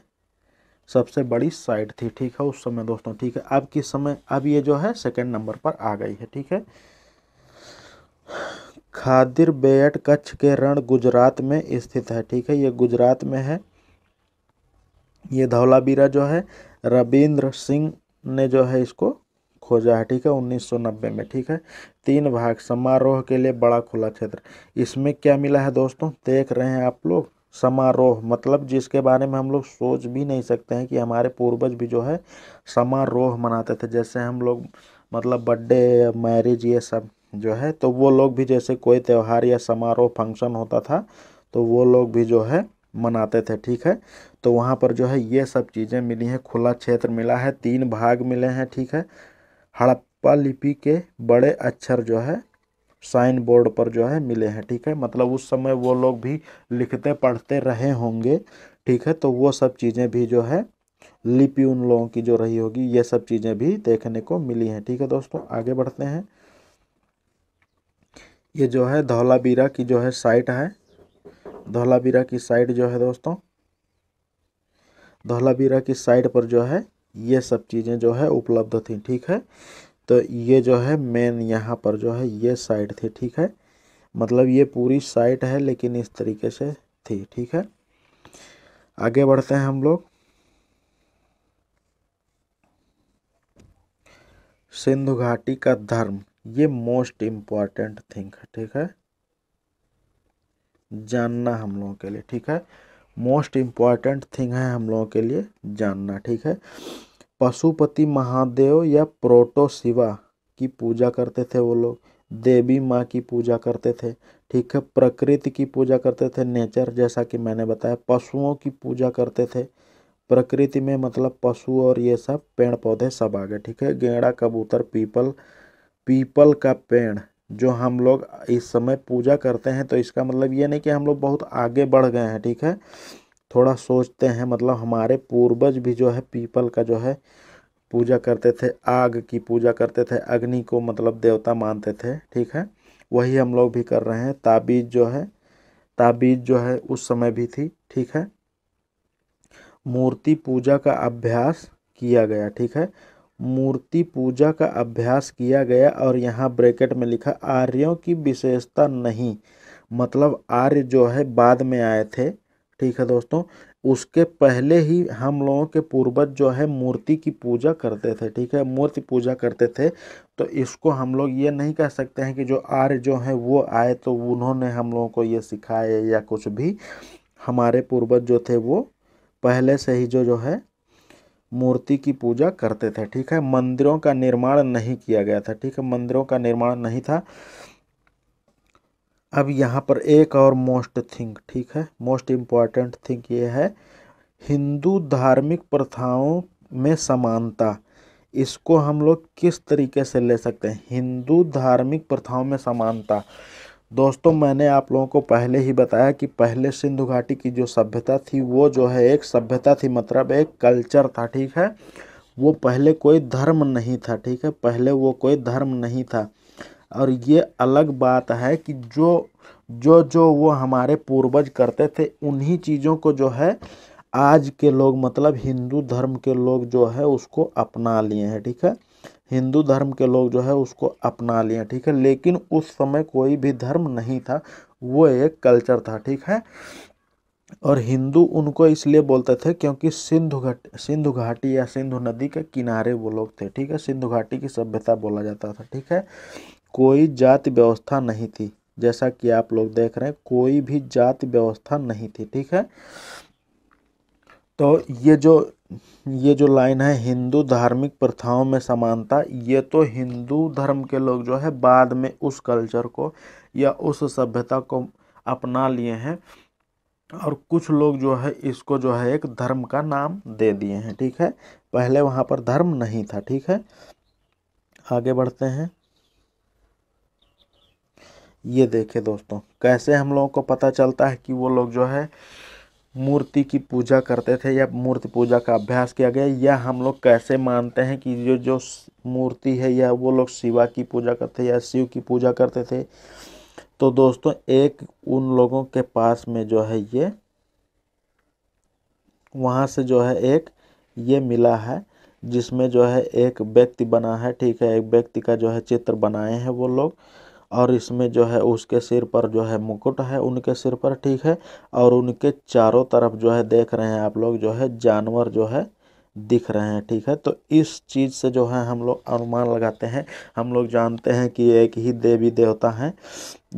सबसे बड़ी साइट थी ठीक है उस समय दोस्तों ठीक है अब किस समय अब ये जो है सेकंड नंबर पर आ गई है ठीक है खादिर बेट कच्छ के रण गुजरात में स्थित है ठीक है ये गुजरात में है ये धौलाबीरा जो है रविंद्र सिंह ने जो है इसको खोजा है ठीक है 1990 में ठीक है तीन भाग समारोह के लिए बड़ा खुला क्षेत्र इसमें क्या मिला है दोस्तों देख रहे हैं आप लोग समारोह मतलब जिसके बारे में हम लोग सोच भी नहीं सकते हैं कि हमारे पूर्वज भी जो है समारोह मनाते थे जैसे हम लोग मतलब बड्डे मैरिज ये सब जो है तो वो लोग भी जैसे कोई त्यौहार या समारोह फंक्शन होता था तो वो लोग भी जो है मनाते थे ठीक है तो वहाँ पर जो है ये सब चीज़ें मिली हैं खुला क्षेत्र मिला है तीन भाग मिले हैं ठीक है हड़प्पा लिपि के बड़े अक्षर जो है साइन बोर्ड पर जो है मिले हैं ठीक है मतलब उस समय वो लोग भी लिखते पढ़ते रहे होंगे ठीक है तो वो सब चीज़ें भी जो है लिपि उन लोगों की जो रही होगी ये सब चीज़ें भी देखने को मिली हैं ठीक है दोस्तों आगे बढ़ते हैं ये जो है धौलाबीरा की जो है साइट है धौलाबीरा की साइट जो है दोस्तों धौलाबीरा की साइट पर जो है ये सब चीज़ें जो है उपलब्ध थी ठीक है तो ये जो है मेन यहाँ पर जो है ये साइट थी ठीक है मतलब ये पूरी साइट है लेकिन इस तरीके से थी ठीक है आगे बढ़ते हैं हम लोग सिंधु घाटी का धर्म ये मोस्ट इम्पॉर्टेंट थिंग है ठीक है जानना हम लोगों के लिए ठीक है मोस्ट इम्पॉर्टेंट थिंग है हम लोगों के लिए जानना ठीक है पशुपति महादेव या प्रोटो शिवा की पूजा करते थे वो लोग देवी माँ की पूजा करते थे ठीक है प्रकृति की पूजा करते थे नेचर जैसा कि मैंने बताया पशुओं की पूजा करते थे प्रकृति में मतलब पशु और ये सब पेड़ पौधे सब आ गए ठीक है गेंड़ा कबूतर पीपल पीपल का पेड़ जो हम लोग इस समय पूजा करते हैं तो इसका मतलब ये नहीं कि हम लोग बहुत आगे बढ़ गए हैं ठीक है थोड़ा सोचते हैं मतलब हमारे पूर्वज भी जो है पीपल का जो है पूजा करते थे आग की पूजा करते थे अग्नि को मतलब देवता मानते थे ठीक है वही हम लोग भी कर रहे हैं ताबीज जो है ताबीज जो है उस समय भी थी ठीक है मूर्ति पूजा का अभ्यास किया गया ठीक है मूर्ति पूजा का अभ्यास किया गया और यहाँ ब्रैकेट में लिखा आर्यों की विशेषता नहीं मतलब आर्य जो है बाद में आए थे ठीक है दोस्तों उसके पहले ही हम लोगों के पूर्वज जो है मूर्ति की पूजा करते थे ठीक है मूर्ति पूजा करते थे तो इसको हम लोग ये नहीं कह सकते हैं कि जो आर्य जो है वो आए तो उन्होंने हम लोगों को ये सिखाए या कुछ भी हमारे पूर्वज जो थे वो पहले से ही जो जो है मूर्ति की पूजा करते थे ठीक है मंदिरों का निर्माण नहीं किया गया था ठीक है मंदिरों का निर्माण नहीं था अब यहाँ पर एक और मोस्ट थिंग ठीक है मोस्ट इम्पॉर्टेंट थिंग ये है हिंदू धार्मिक प्रथाओं में समानता इसको हम लोग किस तरीके से ले सकते हैं हिंदू धार्मिक प्रथाओं में समानता दोस्तों मैंने आप लोगों को पहले ही बताया कि पहले सिंधु घाटी की जो सभ्यता थी वो जो है एक सभ्यता थी मतलब एक कल्चर था ठीक है वो पहले कोई धर्म नहीं था ठीक है पहले वो कोई धर्म नहीं था और ये अलग बात है कि जो जो जो वो हमारे पूर्वज करते थे उन्हीं चीज़ों को जो है आज के लोग मतलब हिंदू धर्म के लोग जो है उसको अपना लिए हैं ठीक है हिंदू धर्म के लोग जो है उसको अपना लिए ठीक है लेकिन उस समय कोई भी धर्म नहीं था वो एक कल्चर था ठीक है और हिंदू उनको इसलिए बोलते थे क्योंकि सिंधु घाट सिंधु घाटी या सिंधु नदी के किनारे वो लोग थे ठीक है सिंधु घाटी की सभ्यता बोला जाता था ठीक है कोई जाति व्यवस्था नहीं थी जैसा कि आप लोग देख रहे हैं कोई भी जाति व्यवस्था नहीं थी ठीक है तो ये जो ये जो लाइन है हिंदू धार्मिक प्रथाओं में समानता ये तो हिंदू धर्म के लोग जो है बाद में उस कल्चर को या उस सभ्यता को अपना लिए हैं और कुछ लोग जो है इसको जो है एक धर्म का नाम दे दिए हैं ठीक है पहले वहाँ पर धर्म नहीं था ठीक है आगे बढ़ते हैं ये देखे दोस्तों कैसे हम लोगों को पता चलता है कि वो लोग जो है मूर्ति की पूजा करते थे या मूर्ति पूजा का अभ्यास किया गया या हम लोग कैसे मानते हैं कि जो जो मूर्ति है या वो लोग शिवा की पूजा करते या शिव की पूजा करते थे तो दोस्तों एक उन लोगों के पास में जो है ये वहाँ से जो है एक ये मिला है जिसमें जो है एक व्यक्ति बना है ठीक है एक व्यक्ति का जो है चित्र बनाए हैं वो लोग और इसमें जो है उसके सिर पर जो है मुकुट है उनके सिर पर ठीक है और उनके चारों तरफ जो है देख रहे हैं आप लोग जो है जानवर जो है दिख रहे हैं ठीक है तो इस चीज़ से जो है हम लोग अनुमान लगाते हैं हम लोग जानते हैं कि एक ही देवी देवता हैं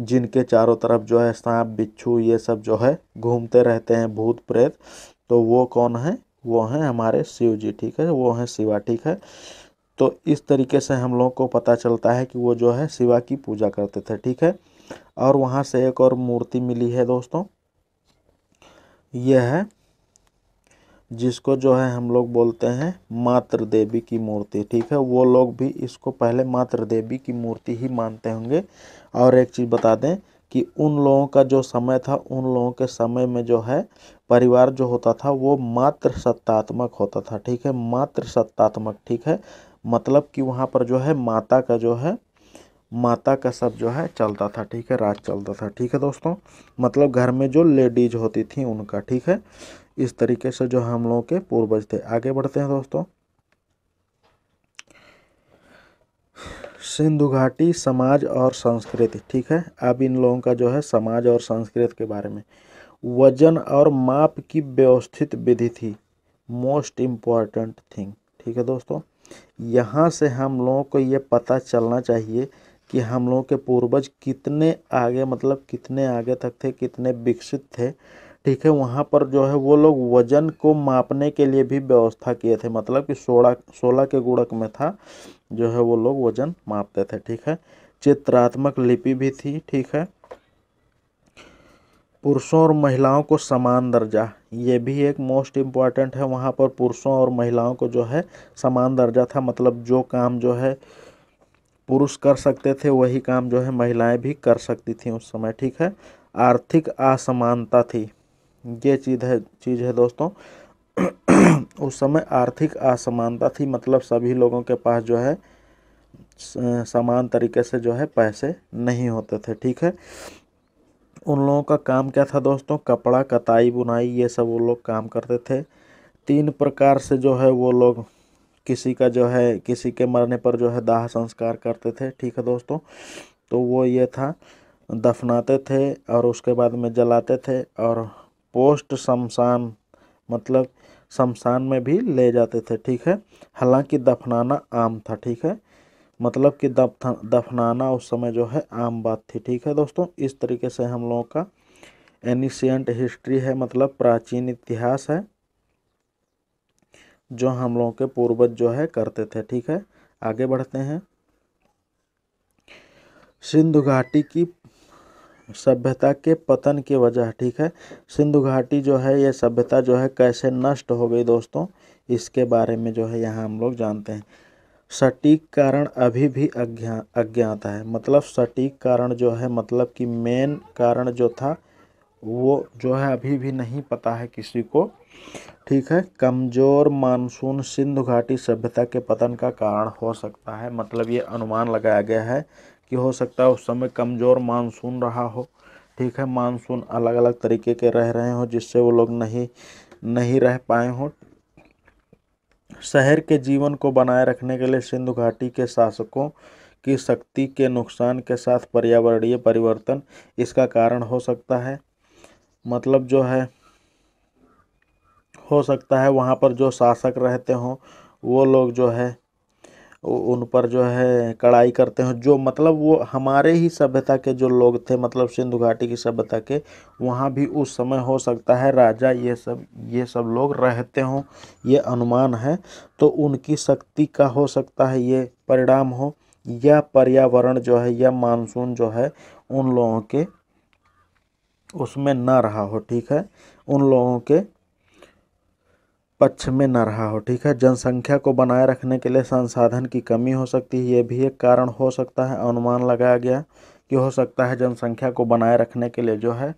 जिनके चारों तरफ जो है सांप बिच्छू ये सब जो है घूमते रहते हैं भूत प्रेत तो वो कौन है वो हैं हमारे शिव जी ठीक है वो हैं शिवा ठीक है तो इस तरीके से हम लोगों को पता चलता है कि वो जो है शिवा की पूजा करते थे ठीक है और वहाँ से एक और मूर्ति मिली है दोस्तों यह है जिसको जो है हम लोग बोलते हैं मातृ देवी की मूर्ति ठीक है वो लोग भी इसको पहले मातृ देवी की मूर्ति ही मानते होंगे और एक चीज़ बता दें कि उन लोगों का जो समय था उन लोगों के समय में जो है परिवार जो होता था वो मातृ सत्तात्मक होता था ठीक है मातृ सत्तात्मक ठीक है मतलब कि वहाँ पर जो है माता का जो है माता का सब जो है चलता था ठीक है राज चलता था ठीक है दोस्तों मतलब घर में जो लेडीज होती थी उनका ठीक है इस तरीके से जो हम लोगों के पूर्वज थे आगे बढ़ते हैं दोस्तों सिंधु घाटी समाज और संस्कृति ठीक है अब इन लोगों का जो है समाज और संस्कृति के बारे में वजन और माप की व्यवस्थित विधि थी मोस्ट इम्पॉर्टेंट थिंग ठीक है दोस्तों यहाँ से हम लोगों को ये पता चलना चाहिए कि हम लोगों के पूर्वज कितने आगे मतलब कितने आगे तक थे कितने विकसित थे ठीक है वहाँ पर जो है वो लोग वजन को मापने के लिए भी व्यवस्था किए थे मतलब कि सोलह सोलह के गुड़क में था जो है वो लोग वजन मापते थे ठीक है चित्रात्मक लिपि भी थी ठीक है पुरुषों और महिलाओं को समान दर्जा ये भी एक मोस्ट इम्पॉर्टेंट है वहाँ पर पुरुषों और महिलाओं को जो है समान दर्जा था मतलब जो काम जो है पुरुष कर सकते थे वही काम जो है महिलाएं भी कर सकती थी उस समय ठीक है आर्थिक असमानता थी ये चीज़ है चीज़ है दोस्तों उस समय आर्थिक असमानता थी मतलब सभी लोगों के पास जो है समान तरीके से जो है पैसे नहीं होते थे ठीक है उन लोगों का काम क्या था दोस्तों कपड़ा कताई बुनाई ये सब वो लोग काम करते थे तीन प्रकार से जो है वो लोग किसी का जो है किसी के मरने पर जो है दाह संस्कार करते थे ठीक है दोस्तों तो वो ये था दफनाते थे और उसके बाद में जलाते थे और पोस्ट शमशान मतलब शमशान में भी ले जाते थे ठीक है हालांकि दफनाना आम था ठीक है मतलब कि दफनाना उस समय जो है आम बात थी ठीक है दोस्तों इस तरीके से हम लोगों का एनिशियंट हिस्ट्री है मतलब प्राचीन इतिहास है जो हम लोगों के पूर्वज जो है करते थे ठीक है आगे बढ़ते हैं सिंधु घाटी की सभ्यता के पतन की वजह ठीक है सिंधु घाटी जो है ये सभ्यता जो है कैसे नष्ट हो गई दोस्तों इसके बारे में जो है यहाँ हम लोग जानते हैं सटीक कारण अभी भी अज्ञा अज्ञात है मतलब सटीक कारण जो है मतलब कि मेन कारण जो था वो जो है अभी भी नहीं पता है किसी को ठीक है कमज़ोर मानसून सिंधु घाटी सभ्यता के पतन का कारण हो सकता है मतलब ये अनुमान लगाया गया है कि हो सकता है उस समय कमज़ोर मानसून रहा हो ठीक है मानसून अलग अलग तरीके के रह रहे हों जिससे वो लोग नहीं नहीं रह पाए हों शहर के जीवन को बनाए रखने के लिए सिंधु घाटी के शासकों की शक्ति के नुकसान के साथ पर्यावरणीय परिवर्तन इसका कारण हो सकता है मतलब जो है हो सकता है वहाँ पर जो शासक रहते हों वो लोग जो है उन पर जो है कड़ाई करते हैं जो मतलब वो हमारे ही सभ्यता के जो लोग थे मतलब सिंधु घाटी की सभ्यता के वहाँ भी उस समय हो सकता है राजा ये सब ये सब लोग रहते हों ये अनुमान है तो उनकी शक्ति का हो सकता है ये परिणाम हो या पर्यावरण जो है या मानसून जो है उन लोगों के उसमें ना रहा हो ठीक है उन लोगों के पक्ष में न रहा हो ठीक है जनसंख्या को बनाए रखने के लिए संसाधन की कमी हो सकती है ये भी एक कारण हो सकता है अनुमान लगाया गया कि हो सकता है जनसंख्या को बनाए रखने के लिए जो है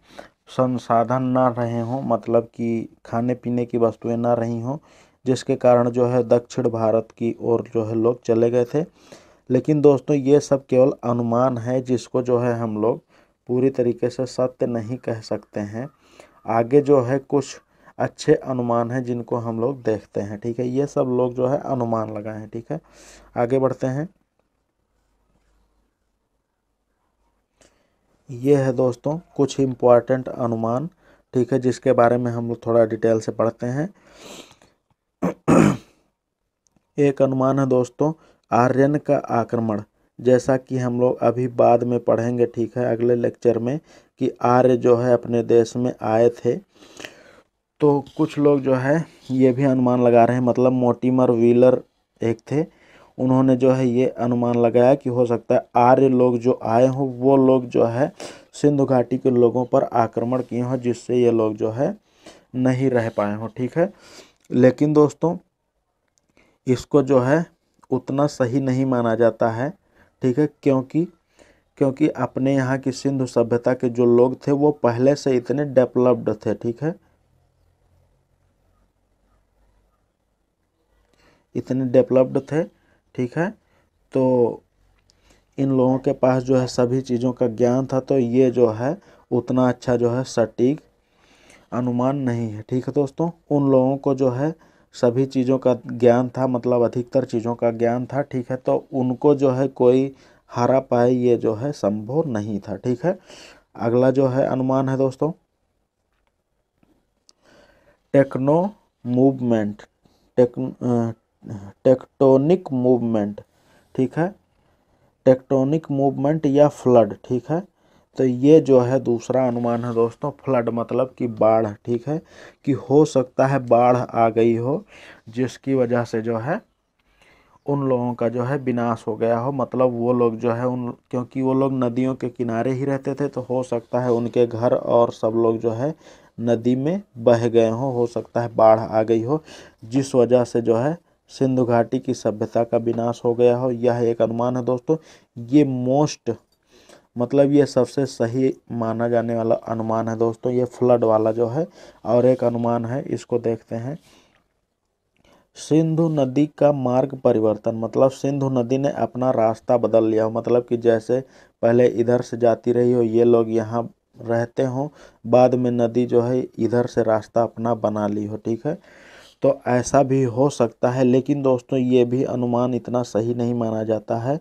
संसाधन ना रहे हों मतलब कि खाने पीने की वस्तुएं ना रही हों जिसके कारण जो है दक्षिण भारत की ओर जो है लोग चले गए थे लेकिन दोस्तों ये सब केवल अनुमान है जिसको जो है हम लोग पूरी तरीके से सत्य नहीं कह सकते हैं आगे जो है कुछ अच्छे अनुमान हैं जिनको हम लोग देखते हैं ठीक है ये सब लोग जो है अनुमान लगाए हैं ठीक है आगे बढ़ते हैं ये है दोस्तों कुछ इम्पॉर्टेंट अनुमान ठीक है जिसके बारे में हम लोग थोड़ा डिटेल से पढ़ते हैं एक अनुमान है दोस्तों आर्यन का आक्रमण जैसा कि हम लोग अभी बाद में पढ़ेंगे ठीक है अगले लेक्चर में कि आर्य जो है अपने देश में आए थे तो कुछ लोग जो है ये भी अनुमान लगा रहे हैं मतलब मोटीमर व्हीलर एक थे उन्होंने जो है ये अनुमान लगाया कि हो सकता है आर्य लोग जो आए हों वो लोग जो है सिंधु घाटी के लोगों पर आक्रमण किए हों जिससे ये लोग जो है नहीं रह पाए हों ठीक है लेकिन दोस्तों इसको जो है उतना सही नहीं माना जाता है ठीक है क्योंकि क्योंकि अपने यहाँ की सिंधु सभ्यता के जो लोग थे वो पहले से इतने डेवलप्ड थे ठीक है इतने डेवलप्ड थे ठीक है तो इन लोगों के पास जो है सभी चीज़ों का ज्ञान था तो ये जो है उतना अच्छा जो है सटीक अनुमान नहीं है ठीक है दोस्तों उन लोगों को जो है सभी चीज़ों का ज्ञान था मतलब अधिकतर चीज़ों का ज्ञान था ठीक है तो उनको जो है कोई हरा पाए ये जो है संभव नहीं था ठीक है अगला जो है अनुमान है दोस्तों टेक्नो मूवमेंट टेक्न टेक्टोनिक मूवमेंट ठीक है टेक्टोनिक मूवमेंट या फ्लड ठीक है तो ये जो है दूसरा अनुमान है दोस्तों फ्लड मतलब कि बाढ़ ठीक है कि हो सकता है बाढ़ आ गई हो जिसकी वजह से जो है उन लोगों का जो है विनाश हो गया हो मतलब वो लोग जो है उन क्योंकि वो लोग नदियों के किनारे ही रहते थे तो हो सकता है उनके घर और सब लोग जो है नदी में बह गए हो हो सकता है बाढ़ आ गई हो जिस वजह से जो है सिंधु घाटी की सभ्यता का विनाश हो गया हो यह एक अनुमान है दोस्तों ये मोस्ट मतलब ये सबसे सही माना जाने वाला अनुमान है दोस्तों ये फ्लड वाला जो है और एक अनुमान है इसको देखते हैं सिंधु नदी का मार्ग परिवर्तन मतलब सिंधु नदी ने अपना रास्ता बदल लिया हो मतलब कि जैसे पहले इधर से जाती रही हो ये लोग यहाँ रहते हों बाद में नदी जो है इधर से रास्ता अपना बना ली हो ठीक है तो ऐसा भी हो सकता है लेकिन दोस्तों ये भी अनुमान इतना सही नहीं माना जाता है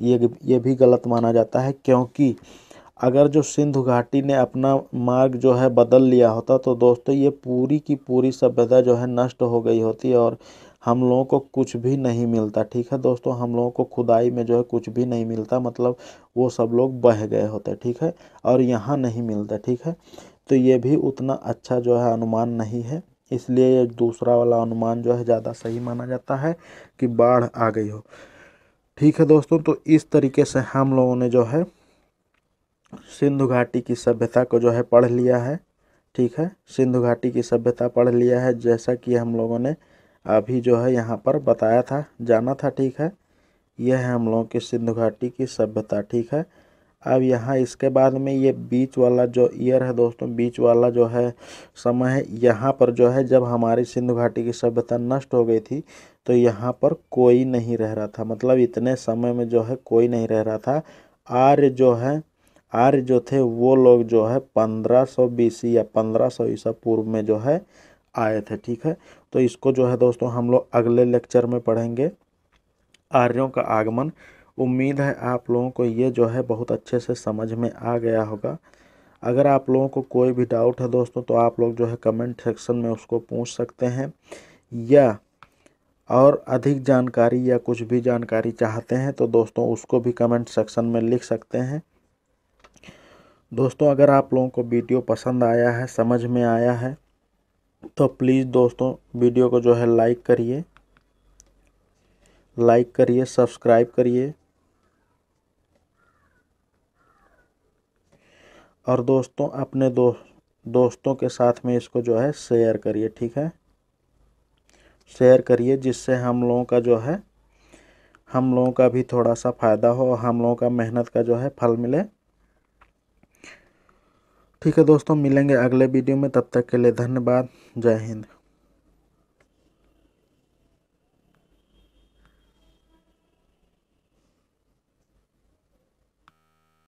ये ये भी गलत माना जाता है क्योंकि अगर जो सिंधु घाटी ने अपना मार्ग जो है बदल लिया होता तो दोस्तों ये पूरी की पूरी सभ्यता जो है नष्ट हो गई होती और हम लोगों को कुछ भी नहीं मिलता ठीक है दोस्तों हम लोगों को खुदाई में जो है कुछ भी नहीं मिलता मतलब वो सब लोग बह गए होते ठीक है और यहाँ नहीं मिलता ठीक है तो ये भी उतना अच्छा जो है अनुमान नहीं है इसलिए दूसरा वाला अनुमान जो है ज़्यादा सही माना जाता है कि बाढ़ आ गई हो ठीक है दोस्तों तो इस तरीके से हम लोगों ने जो है सिंधु घाटी की सभ्यता को जो है पढ़ लिया है ठीक है सिंधु घाटी की सभ्यता पढ़ लिया है जैसा कि हम लोगों ने अभी जो है यहाँ पर बताया था जाना था ठीक है यह है हम लोगों की सिंधु घाटी की सभ्यता ठीक है अब यहाँ इसके बाद में ये बीच वाला जो ईयर है दोस्तों बीच वाला जो है समय यहाँ पर जो है जब हमारी सिंधु घाटी की सभ्यता नष्ट हो गई थी तो यहाँ पर कोई नहीं रह रहा था मतलब इतने समय में जो है कोई नहीं रह रहा था आर्य जो है आर्य जो थे वो लोग जो है 1500 सौ बीसी या 1500 सौ ईसा पूर्व में जो है आए थे ठीक है तो इसको जो है दोस्तों हम लोग अगले लेक्चर में पढ़ेंगे आर्यों का आगमन उम्मीद है आप लोगों को ये जो है बहुत अच्छे से समझ में आ गया होगा अगर आप लोगों को कोई भी डाउट है दोस्तों तो आप लोग जो है कमेंट सेक्शन में उसको पूछ सकते हैं या और अधिक जानकारी या कुछ भी जानकारी चाहते हैं तो दोस्तों उसको भी कमेंट सेक्शन में लिख सकते हैं दोस्तों अगर आप लोगों को वीडियो पसंद आया है समझ में आया है तो प्लीज़ दोस्तों वीडियो को जो है लाइक करिए लाइक करिए सब्सक्राइब करिए और दोस्तों अपने दो दोस्तों के साथ में इसको जो है शेयर करिए ठीक है शेयर करिए जिससे हम लोगों का जो है हम लोगों का भी थोड़ा सा फ़ायदा हो और हम लोगों का मेहनत का जो है फल मिले ठीक है दोस्तों मिलेंगे अगले वीडियो में तब तक के लिए धन्यवाद जय हिंद